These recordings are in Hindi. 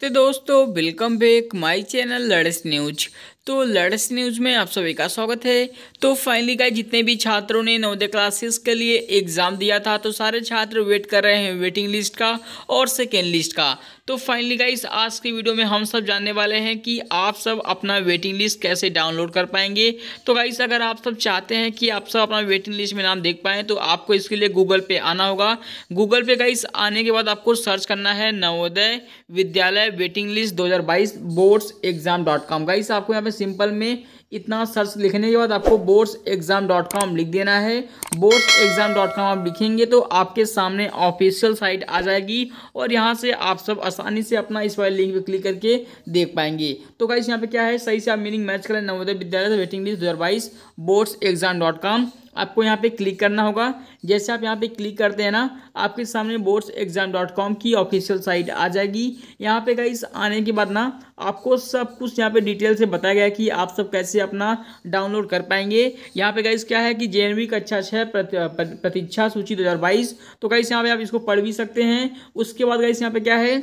तो दोस्तों वेलकम बैक माय चैनल लड़स न्यूज तो लड़स न्यूज में आप सभी का स्वागत है तो फाइनली का जितने भी छात्रों ने नवोदय क्लासेस के लिए एग्ज़ाम दिया था तो सारे छात्र वेट कर रहे हैं वेटिंग लिस्ट का और सेकेंड लिस्ट का तो फाइनली इस आज की वीडियो में हम सब जानने वाले हैं कि आप सब अपना वेटिंग लिस्ट कैसे डाउनलोड कर पाएंगे तो गाइस अगर आप सब चाहते हैं कि आप सब अपना वेटिंग लिस्ट में नाम देख पाएँ तो आपको इसके लिए गूगल पे आना होगा गूगल पे गाइस आने के बाद आपको सर्च करना है नवोदय विद्यालय है waiting list 2022 boards exam dot com का इस आपको यहाँ पे सिंपल में इतना सर्च लिखने के बाद आपको बोर्ड्स एग्जाम डॉट कॉम लिख देना है बोर्ड्स एग्जाम डॉट कॉम आप लिखेंगे तो आपके सामने ऑफिशियल साइट आ जाएगी और यहाँ से आप सब आसानी से अपना इस वाले लिंक पर क्लिक करके देख पाएंगे तो गाइस यहाँ पे क्या है सही से आप मीनिंग मैच करें नवोदय विद्यालय वेटिंग लिस्ट दो हज़ार बोर्ड्स एग्जाम डॉट कॉम आपको यहाँ पे क्लिक करना होगा जैसे आप यहाँ पे क्लिक करते हैं ना आपके सामने बोर्ड्स एग्जाम डॉट कॉम की ऑफिशियल साइट आ जाएगी यहाँ पे गाइस आने के बाद ना आपको सब कुछ यहाँ पे डिटेल से बताया गया कि आप सब कैसे अपना डाउनलोड कर पाएंगे यहाँ पे गाइस क्या है कि जे कक्षा छः प्रतीक्षा सूची दो तो गाइस यहाँ पे आप इसको पढ़ भी सकते हैं उसके बाद गाइस यहाँ पे क्या है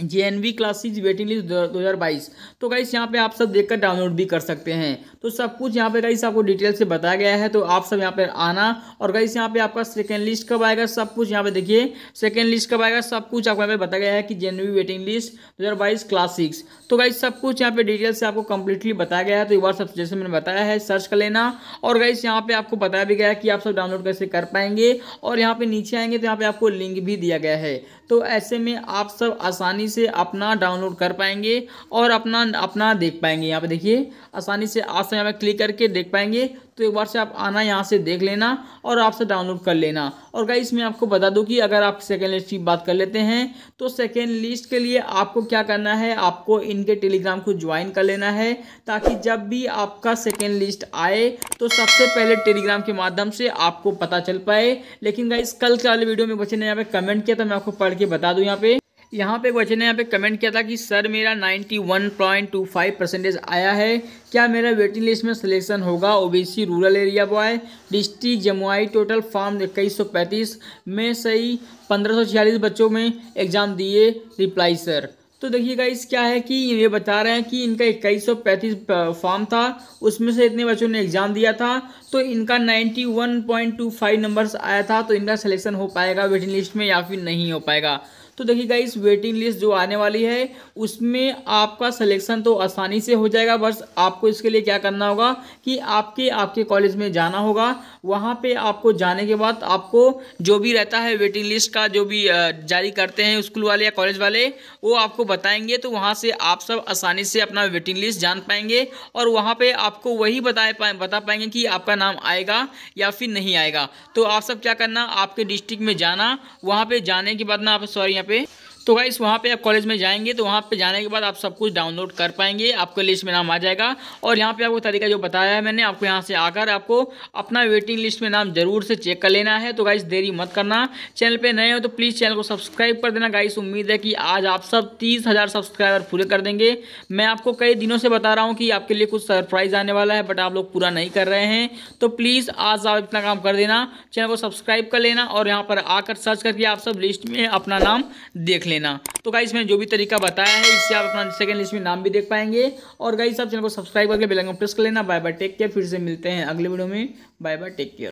J N V classes waiting list दो हज़ार बाईस तो गाइस यहाँ पे आप सब देखकर डाउनलोड भी कर सकते हैं तो सब कुछ यहाँ पे गाइस आपको डिटेल से बताया गया है तो आप सब यहाँ पे आना और गाइस यहाँ पे आपका सेकेंड लिस्ट कब आएगा सब कुछ यहाँ पे देखिए सेकेंड लिस्ट कब आएगा सब कुछ आपको यहाँ पे बताया गया है कि वी वेटिंग लिस्ट दो हज़ार बाईस क्लास सिक्स तो गाइस सब कुछ यहाँ पे डिटेल से आपको कंप्लीटली बताया गया है तो एक बार सब जैसे मैंने बताया है सर्च कर लेना और गाइस यहाँ पे आपको बताया भी गया है कि आप सब डाउनलोड कैसे कर पाएंगे और यहाँ पे नीचे आएंगे तो यहाँ पे आपको लिंक भी दिया गया है तो ऐसे में आप सब आसानी आसानी से अपना डाउनलोड कर पाएंगे और अपना अपना देख पाएंगे यहाँ पे देखिए आसानी से आप यहाँ पे क्लिक करके देख पाएंगे तो एक बार से आप आना यहाँ से देख लेना और आपसे डाउनलोड कर लेना और गाइस मैं आपको बता दूँ कि अगर आप सेकेंड लिस्ट की बात कर लेते हैं तो सेकेंड लिस्ट के लिए आपको क्या करना है आपको इनके टेलीग्राम को ज्वाइन कर लेना है ताकि जब भी आपका सेकेंड लिस्ट आए तो सबसे पहले टेलीग्राम के माध्यम से आपको पता चल पाए लेकिन गाइस कल के वाले वीडियो में बच्चे ने यहाँ पे कमेंट किया तो मैं आपको पढ़ के बता दूँ यहाँ पे यहाँ पे क्वेश्चन है यहाँ पे कमेंट किया था कि सर मेरा 91.25 परसेंटेज आया है क्या मेरा वेटिंग लिस्ट में सिलेक्शन होगा OBC rural area boy district Jamui total form इक्कीस में सही पंद्रह बच्चों में एग्ज़ाम दिए रिप्लाई सर तो देखिए गाइस क्या है कि ये बता रहे हैं कि इनका इक्कीस सौ पैंतीस फॉर्म था उसमें से इतने बच्चों ने एग्ज़ाम दिया था तो इनका ninety one point two five numbers आया था तो इनका सिलेक्शन हो पाएगा वेटिंग लिस्ट में या फिर नहीं हो पाएगा तो देखिए गाइस वेटिंग लिस्ट जो आने वाली है उसमें आपका सिलेक्शन तो आसानी से हो जाएगा बस आपको इसके लिए क्या करना होगा कि आपके आपके कॉलेज में जाना होगा वहाँ पे आपको जाने के बाद आपको जो भी रहता है वेटिंग लिस्ट का जो भी जारी करते हैं स्कूल वाले या कॉलेज वाले वो आपको बताएंगे तो वहाँ से आप सब आसानी से अपना वेटिंग लिस्ट जान पाएंगे और वहाँ पर आपको वही बता पाए बता पाएंगे कि आपका नाम आएगा या फिर नहीं आएगा तो आप सब क्या करना आपके डिस्ट्रिक्ट में जाना वहाँ पर जाने के बाद ना आप सॉरी यहाँ Oui. तो गाइस वहाँ पे आप कॉलेज में जाएंगे तो वहाँ पे जाने के बाद आप सब कुछ डाउनलोड कर पाएंगे आपके लिस्ट में नाम आ जाएगा और यहाँ पे आपको तरीका जो बताया है मैंने आपको यहाँ से आकर आपको अपना वेटिंग लिस्ट में नाम जरूर से चेक कर लेना है तो गाइस देरी मत करना चैनल पर नए हो तो प्लीज़ चैनल को सब्सक्राइब कर देना गाइस उम्मीद है कि आज आप सब तीस सब्सक्राइबर पूरे कर देंगे मैं आपको कई दिनों से बता रहा हूँ कि आपके लिए कुछ सरप्राइज़ आने वाला है बट आप लोग पूरा नहीं कर रहे हैं तो प्लीज़ आज आप इतना काम कर देना चैनल को सब्सक्राइब कर लेना और यहाँ पर आकर सर्च करके आप सब लिस्ट में अपना नाम देख लें लेना तो गाइस मैंने जो भी तरीका बताया है इससे आप अपना सेकंड लिस्ट में नाम भी देख पाएंगे और गाइस आप चैनल को सब्सक्राइब करके बेलाइकन प्रेस कर लेना बाय बाय टेक केयर फिर से मिलते हैं अगले वीडियो में बाय बाय टेक केयर